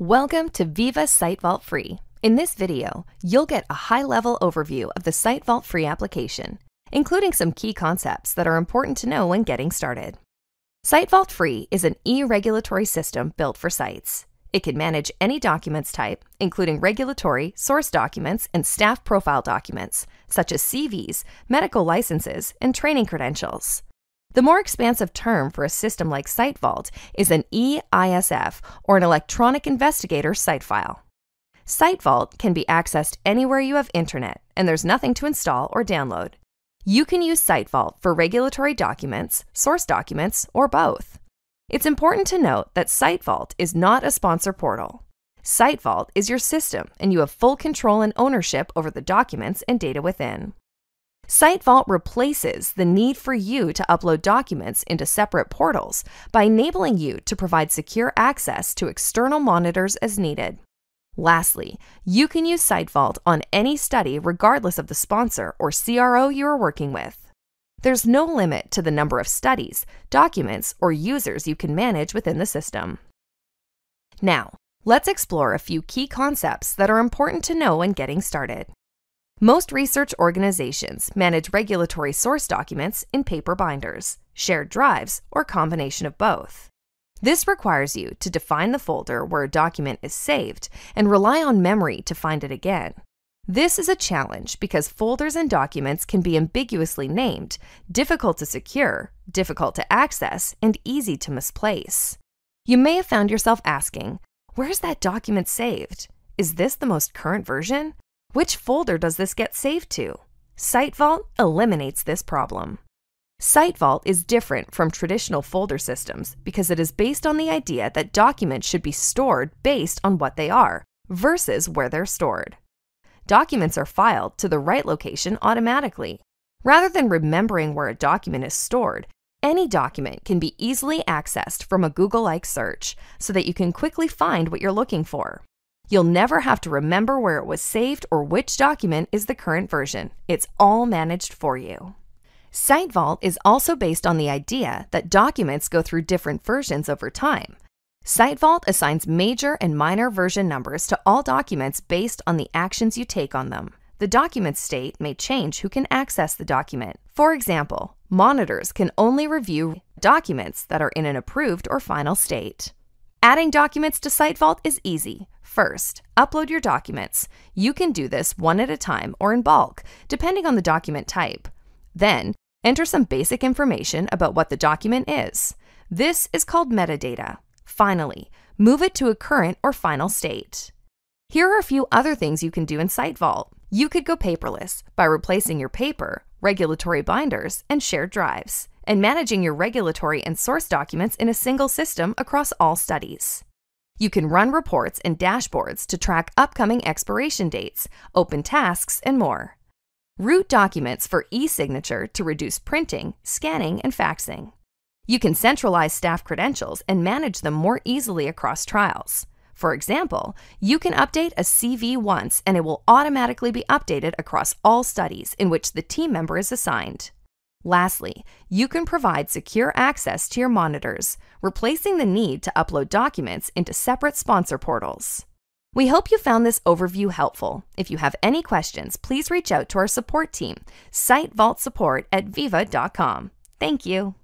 Welcome to Viva SiteVault Free. In this video, you'll get a high-level overview of the SiteVault Free application, including some key concepts that are important to know when getting started. SiteVault Free is an e-regulatory system built for sites. It can manage any documents type, including regulatory, source documents, and staff profile documents, such as CVs, medical licenses, and training credentials. The more expansive term for a system like Site Vault is an EISF, or an Electronic Investigator Site File. Site Vault can be accessed anywhere you have internet, and there's nothing to install or download. You can use Site Vault for regulatory documents, source documents, or both. It's important to note that Site Vault is not a sponsor portal. Site Vault is your system, and you have full control and ownership over the documents and data within. SiteVault replaces the need for you to upload documents into separate portals by enabling you to provide secure access to external monitors as needed. Lastly, you can use SiteVault on any study regardless of the sponsor or CRO you are working with. There's no limit to the number of studies, documents, or users you can manage within the system. Now, let's explore a few key concepts that are important to know when getting started. Most research organizations manage regulatory source documents in paper binders, shared drives, or combination of both. This requires you to define the folder where a document is saved and rely on memory to find it again. This is a challenge because folders and documents can be ambiguously named, difficult to secure, difficult to access, and easy to misplace. You may have found yourself asking, where's that document saved? Is this the most current version? Which folder does this get saved to? SiteVault eliminates this problem. SiteVault is different from traditional folder systems because it is based on the idea that documents should be stored based on what they are versus where they're stored. Documents are filed to the right location automatically. Rather than remembering where a document is stored, any document can be easily accessed from a Google-like search so that you can quickly find what you're looking for. You'll never have to remember where it was saved or which document is the current version. It's all managed for you. SiteVault is also based on the idea that documents go through different versions over time. SiteVault assigns major and minor version numbers to all documents based on the actions you take on them. The document state may change who can access the document. For example, monitors can only review documents that are in an approved or final state. Adding documents to SiteVault is easy. First, upload your documents. You can do this one at a time or in bulk, depending on the document type. Then, enter some basic information about what the document is. This is called metadata. Finally, move it to a current or final state. Here are a few other things you can do in SiteVault. You could go paperless by replacing your paper, regulatory binders, and shared drives and managing your regulatory and source documents in a single system across all studies. You can run reports and dashboards to track upcoming expiration dates, open tasks, and more. Route documents for e-signature to reduce printing, scanning, and faxing. You can centralize staff credentials and manage them more easily across trials. For example, you can update a CV once and it will automatically be updated across all studies in which the team member is assigned. Lastly, you can provide secure access to your monitors, replacing the need to upload documents into separate sponsor portals. We hope you found this overview helpful. If you have any questions, please reach out to our support team, site vault support at viva.com. Thank you.